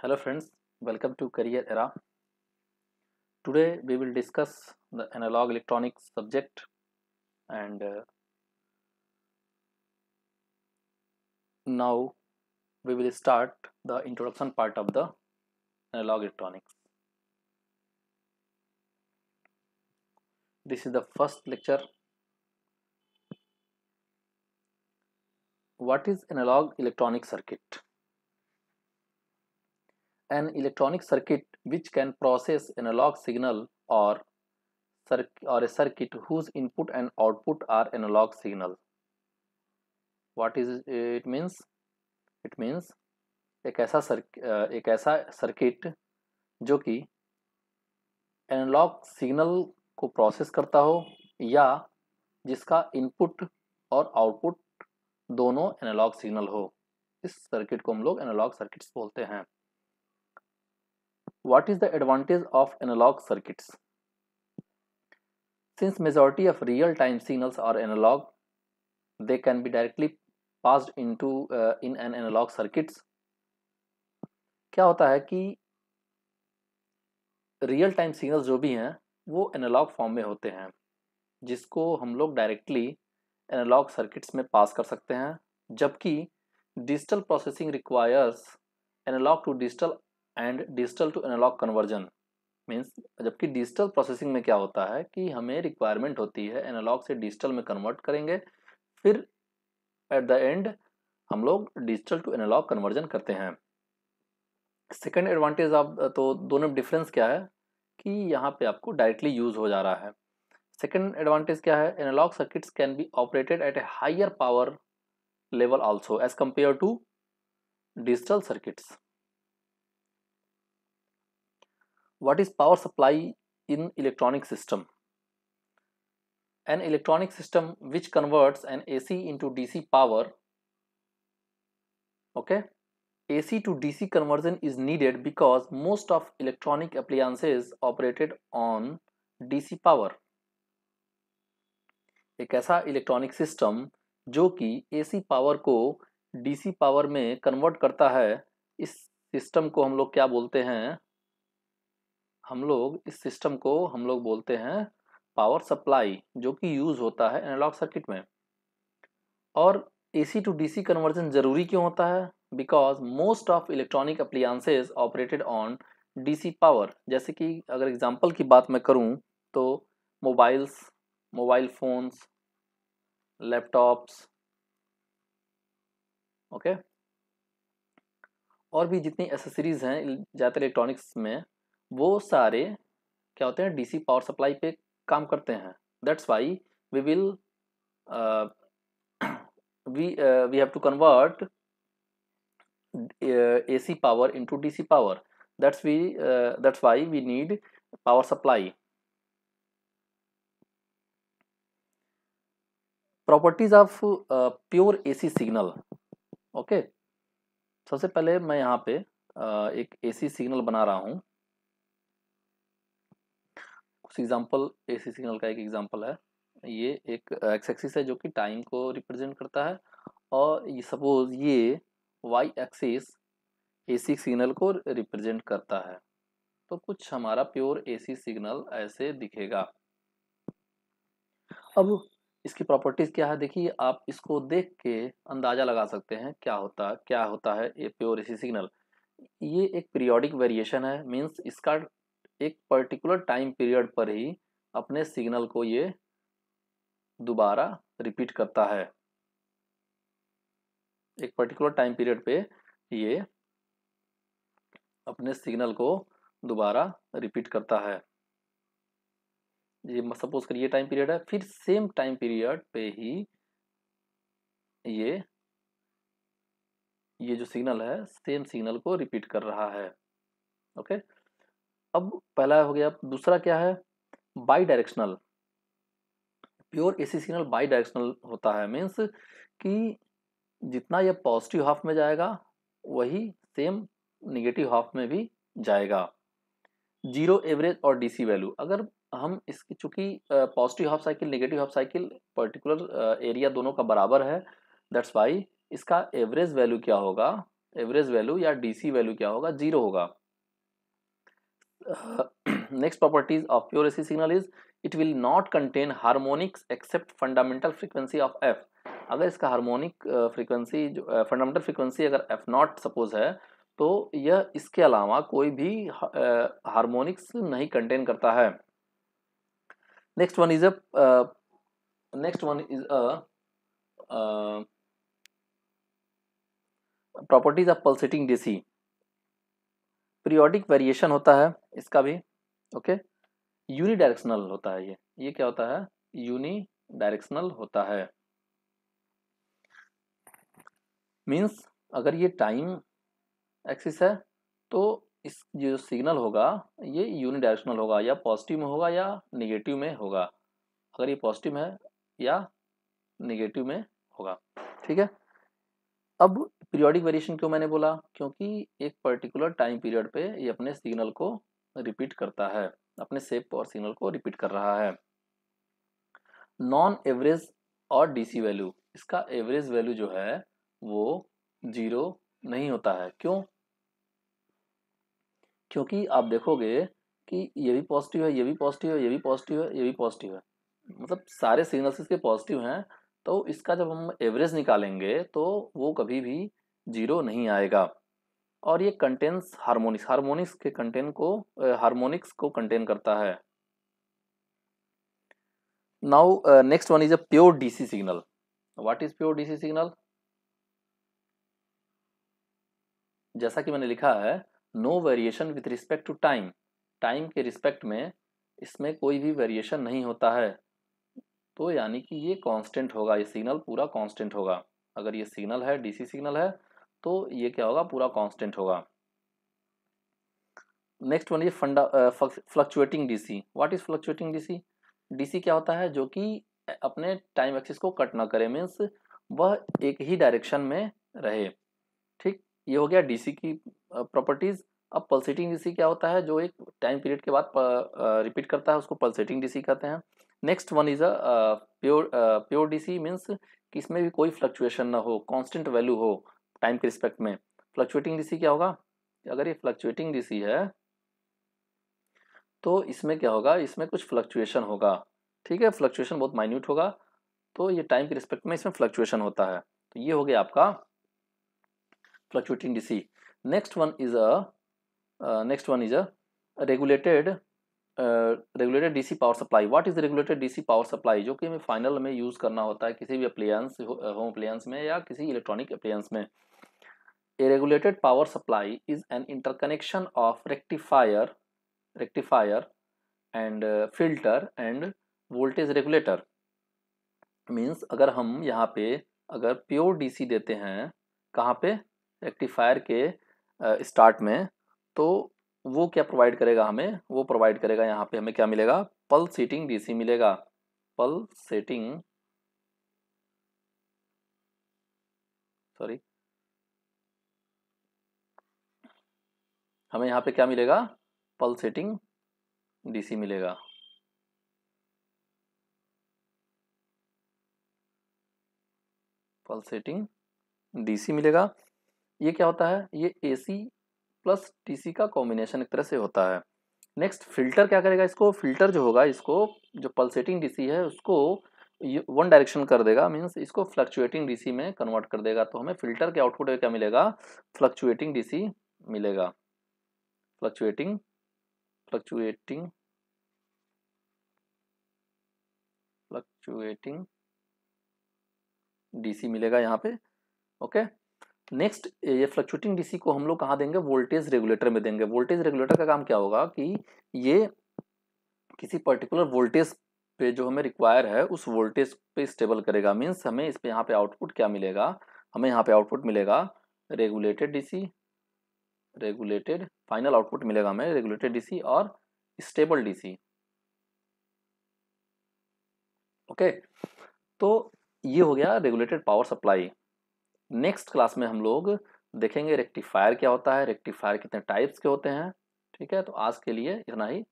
hello friends welcome to career era today we will discuss the analog electronics subject and uh, now we will start the introduction part of the analog electronics this is the first lecture what is analog electronic circuit an electronic circuit which can process analog signal or or a circuit whose input and output are analog signal what is it means it means एक ऐसा सर्क एक ऐसा circuit जो कि analogue signal को process करता हो या जिसका इनपुट और आउटपुट दोनों एनालॉग सिग्नल हो इस सर्किट को हम लोग एनालॉग सर्किट्स बोलते हैं What is the advantage of analog circuits? Since majority of real-time signals are analog, they can be directly passed into uh, in an analog circuits. क्या होता है कि रियल टाइम सिग्नल जो भी हैं वो एनालॉग फॉर्म में होते हैं जिसको हम लोग डायरेक्टली एनालॉग सर्किट्स में पास कर सकते हैं जबकि digital processing requires analog to digital and digital to analog conversion means जबकि डिजिटल प्रोसेसिंग में क्या होता है कि हमें रिक्वायरमेंट होती है एनालॉग से डिजिटल में कन्वर्ट करेंगे फिर एट द एंड हम लोग डिजिटल टू एनालॉग कन्वर्जन करते हैं सेकेंड एडवांटेज आप तो दोनों में डिफरेंस क्या है कि यहाँ पे आपको डायरेक्टली यूज़ हो जा रहा है सेकेंड एडवांटेज क्या है analog circuits can be operated at a higher power level also as compare to digital circuits what is power supply in electronic system an electronic system which converts an AC into DC power okay AC to DC conversion is needed because most of electronic appliances operated on DC power एक ऐसा electronic system जो कि AC power को DC power में convert करता है इस system को हम लोग क्या बोलते हैं हम लोग इस सिस्टम को हम लोग बोलते हैं पावर सप्लाई जो कि यूज़ होता है एनालॉग सर्किट में और एसी टू डीसी कन्वर्जन ज़रूरी क्यों होता है because most of electronic appliances operated on DC power जैसे कि अगर एग्जांपल की बात मैं करूं तो mobiles mobile phones laptops okay और भी जितनी एसेसरीज़ हैं ज़्यादातर इलेक्ट्रॉनिक्स में वो सारे क्या होते हैं डीसी पावर सप्लाई पे काम करते हैं that's why we will we we have to convert A C power into D C power that's we that's why we need power supply properties of pure A C signal okay सबसे पहले मैं यहाँ पे uh, एक C signal बना रहा हूँ example ए C signal का एक एग्जाम्पल है ये एक एक्स एक्सिस है जो कि टाइम को रिप्रेजेंट करता है और ये सपोज ये Y axis A C signal को रिप्रेजेंट करता है तो कुछ हमारा प्योर ए सी सिग्नल ऐसे दिखेगा अब इसकी प्रॉपर्टीज़ क्या है देखिए आप इसको देख के अंदाज़ा लगा सकते हैं क्या होता क्या होता है ये प्योर ए सी सिग्नल ये एक पीरियोडिक वेरिएशन है मींस इसका एक पर्टिकुलर टाइम पीरियड पर ही अपने सिग्नल को ये दोबारा रिपीट करता है एक पर्टिकुलर टाइम पीरियड पे ये अपने सिग्नल को दोबारा रिपीट करता है ये सपोज कर ये टाइम पीरियड है फिर सेम टाइम पीरियड पे ही ये ये जो सिग्नल है सेम सिग्नल को रिपीट कर रहा है ओके okay? अब पहला हो गया दूसरा क्या है bidirectional pure A C signal bidirectional होता है मीन्स कि जितना यह पॉजिटिव हाफ में जाएगा वही सेम निगेटिव हाफ में भी जाएगा जीरो एवरेज और डीसी वैल्यू अगर हम इसकी चूंकि positive half cycle negative half cycle particular area दोनों का बराबर है दैट्स वाई इसका एवरेज वैल्यू क्या होगा एवरेज वैल्यू या डीसी वैल्यू क्या होगा जीरो होगा next properties of pure AC signal is it will not contain harmonics except fundamental frequency of F अगर इसका हारमोनिक फ्रीक्वेंसी जो फंडामेंटल फ्रीक्वेंसी अगर एफ नॉट सपोज है तो यह इसके अलावा कोई भी हारमोनिक्स नहीं कंटेन करता है next one is a next one is a properties of pulsating DC periodic variation होता है इसका भी ओके यूनि डायरेक्शनल होता है ये ये क्या होता है यूनि डायरेक्शनल होता है मीन्स अगर ये टाइम एक्सिस है तो इस जो सिग्नल होगा ये यूनि डायरेक्शनल होगा या पॉजिटिव में होगा या निगेटिव में होगा अगर ये पॉजिटिव है या निगेटिव में होगा ठीक है अब पीरियोडिक वेरिएशन क्यों मैंने बोला क्योंकि एक पर्टिकुलर टाइम पीरियड पे ये अपने सिग्नल को रिपीट करता है अपने सेप और सिग्नल को रिपीट कर रहा है नॉन एवरेज और डीसी वैल्यू इसका एवरेज वैल्यू जो है वो जीरो नहीं होता है क्यों क्योंकि आप देखोगे कि ये भी पॉजिटिव है ये भी पॉजिटिव है ये भी पॉजिटिव है ये भी पॉजिटिव है मतलब सारे सिग्नल्स इसके पॉजिटिव हैं तो इसका जब हम एवरेज निकालेंगे तो वो कभी भी जीरो नहीं आएगा और ये कंटेंस हारमोनिक्स हारमोनिक्स के कंटेंट को हारमोनिक्स को कंटेन करता है now next one is a pure DC signal what is pure DC signal जैसा कि मैंने लिखा है no variation with respect to time time के रिस्पेक्ट में इसमें कोई भी वेरिएशन नहीं होता है तो यानी कि ये कांस्टेंट होगा ये सिग्नल पूरा कांस्टेंट होगा अगर ये सिग्नल है डीसी सिग्नल है तो ये क्या होगा पूरा कांस्टेंट होगा नेक्स्ट वन ये फंडा fluctuating DC what is fluctuating DC DC क्या होता है जो कि अपने टाइम एक्सिस को कट ना करे मीन्स वह एक ही डायरेक्शन में रहे ठीक ये हो गया डीसी की प्रॉपर्टीज अब पल्सेटिंग डीसी क्या होता है जो एक टाइम पीरियड के बाद रिपीट करता है उसको पल्सेटिंग डीसी कहते हैं next one is a pure pure DC means कि इसमें भी कोई फ्लक्चुएशन ना हो कांस्टेंट वैल्यू हो टाइम के रिस्पेक्ट में फ्लक्चुएटिंग डीसी क्या होगा अगर ये फ्लक्चुएटिंग डीसी है तो इसमें क्या होगा इसमें कुछ फ्लक्चुएशन होगा ठीक है फ्लक्चुएशन बहुत माइन्यूट होगा तो ये टाइम के रिस्पेक्ट में इसमें फ्लक्चुएशन होता है तो ये हो गया आपका fluctuating DC next one is a next one is a regulated regulated DC power supply what is regulated regulated DC power supply जो कि हमें फाइनल में यूज करना होता है किसी भी अप्लायंस होम अप्लायंस में या किसी इलेक्ट्रॉनिक अप्लायंस में a regulated power supply is an interconnection of rectifier rectifier and filter and voltage regulator means अगर हम यहाँ पे अगर प्योर सी देते हैं कहाँ पे रेक्टिफायर के स्टार्ट uh, में तो वो क्या प्रोवाइड करेगा हमें वो प्रोवाइड करेगा यहाँ पे हमें क्या मिलेगा पल सीटिंग डीसी मिलेगा पल सेटिंग सॉरी हमें यहाँ पे क्या मिलेगा पल सेटिंग डीसी मिलेगा पल सेटिंग डीसी मिलेगा ये क्या होता है ये एसी प्लस टी का कॉम्बिनेशन एक तरह से होता है नेक्स्ट फिल्टर क्या करेगा इसको फिल्टर जो होगा इसको जो पल्सेटिंग डीसी है उसको वन डायरेक्शन कर देगा मींस इसको फ्लक्चुएटिंग डीसी में कन्वर्ट कर देगा तो हमें फिल्टर के आउटपुट में क्या मिलेगा फ्लक्चुएटिंग डीसी मिलेगा फ्लक्चुएटिंग फ्लक्चुएटिंग फ्लक्चुएटिंग डीसी मिलेगा यहाँ पे ओके okay? नेक्स्ट ये फ्लक्चुएटिंग डीसी को हम लोग कहाँ देंगे वोल्टेज रेगुलेटर में देंगे वोल्टेज रेगुलेटर का काम क्या होगा कि ये किसी पर्टिकुलर वोल्टेज पे जो हमें रिक्वायर है उस वोल्टेज पे स्टेबल करेगा मीन्स हमें इस पे यहाँ पे आउटपुट क्या मिलेगा हमें यहाँ पे आउटपुट मिलेगा regulated DC regulated final output मिलेगा हमें रेगुलेटेड डीसी और स्टेबल डीसी ओके तो ये हो गया regulated power supply next class में हम लोग देखेंगे रेक्टिफायर क्या होता है रेक्टिफायर कितने टाइप्स के होते हैं ठीक है तो आज के लिए इतना ही